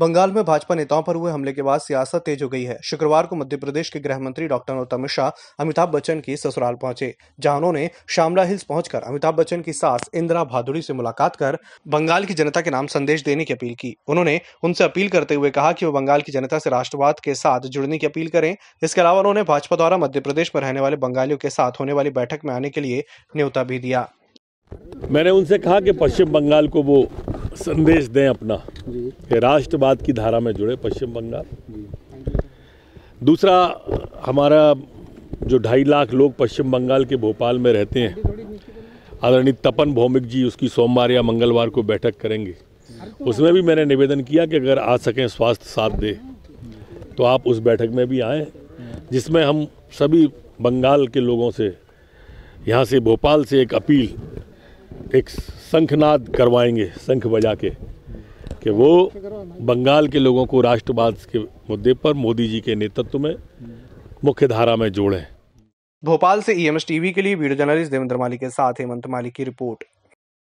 बंगाल में भाजपा नेताओं पर हुए हमले के बाद सियासत तेज हो गई है शुक्रवार को मध्य प्रदेश के गृह मंत्री डॉक्टर नरोत्तम मिश्रा अमिताभ बच्चन की ससुराल पहुंचे जहां उन्होंने शामला हिल्स पहुंचकर अमिताभ बच्चन की सास इंदिरा भादुड़ी से मुलाकात कर बंगाल की जनता के नाम संदेश देने की अपील की उन्होंने उनसे अपील करते हुए कहा कि वो बंगाल की जनता से राष्ट्रवाद के साथ जुड़ने की अपील करें इसके अलावा उन्होंने भाजपा द्वारा मध्य प्रदेश में रहने वाले बंगालियों के साथ होने वाली बैठक में आने के लिए न्योता भी दिया मैंने उनसे कहा कि पश्चिम बंगाल को वो संदेश दें अपना कि राष्ट्रवाद की धारा में जुड़े पश्चिम बंगाल दूसरा हमारा जो ढाई लाख लोग पश्चिम बंगाल के भोपाल में रहते हैं आदरणीय तपन भौमिक जी उसकी सोमवार या मंगलवार को बैठक करेंगे उसमें भी मैंने निवेदन किया कि अगर आ सकें स्वास्थ्य साथ दे तो आप उस बैठक में भी आएँ जिसमें हम सभी बंगाल के लोगों से यहाँ से भोपाल से एक अपील एक शंखनाद करवाएंगे शंख बजा के कि वो बंगाल के लोगों को राष्ट्रवाद के मुद्दे पर मोदी जी के नेतृत्व में मुख्य धारा में जोड़ें भोपाल से ईएमएस e टीवी के लिए वीडियो जर्नलिस्ट देवेंद्र माली के साथ हेमंत माली की रिपोर्ट